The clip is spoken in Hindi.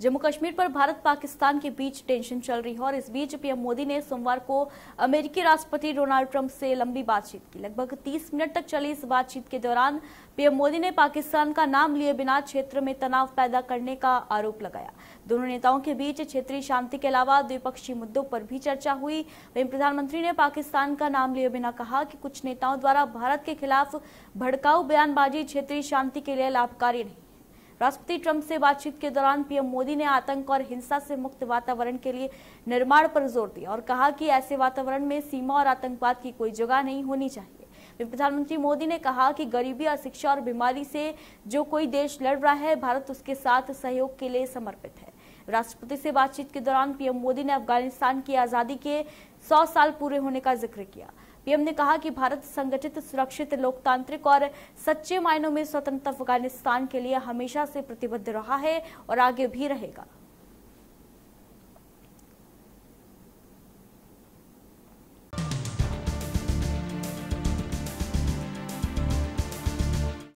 जम्मू कश्मीर पर भारत पाकिस्तान के बीच टेंशन चल रही है और इस बीच पीएम मोदी ने सोमवार को अमेरिकी राष्ट्रपति डोनाल्ड ट्रंप से लंबी बातचीत की लगभग 30 मिनट तक चली इस बातचीत के दौरान पीएम मोदी ने पाकिस्तान का नाम लिए बिना क्षेत्र में तनाव पैदा करने का आरोप लगाया दोनों नेताओं के बीच क्षेत्रीय शांति के अलावा द्विपक्षीय मुद्दों पर भी चर्चा हुई वहीं प्रधानमंत्री ने पाकिस्तान का नाम लिए बिना कहा कि कुछ नेताओं द्वारा भारत के खिलाफ भड़काऊ बयानबाजी क्षेत्रीय शांति के लिए लाभकारी नहीं राष्ट्रपति ट्रंप से बातचीत के दौरान पीएम मोदी ने आतंक और हिंसा से मुक्त वातावरण के लिए निर्माण पर जोर दिया और कहा कि ऐसे वातावरण में सीमा और आतंकवाद की कोई जगह नहीं होनी चाहिए प्रधानमंत्री मोदी ने कहा कि गरीबी अशिक्षा और बीमारी से जो कोई देश लड़ रहा है भारत उसके साथ सहयोग के लिए समर्पित है राष्ट्रपति से बातचीत के दौरान पीएम मोदी ने अफगानिस्तान की आज़ादी के 100 साल पूरे होने का जिक्र किया पीएम ने कहा कि भारत संगठित सुरक्षित लोकतांत्रिक और सच्चे मायनों में स्वतंत्र अफगानिस्तान के लिए हमेशा से प्रतिबद्ध रहा है और आगे भी रहेगा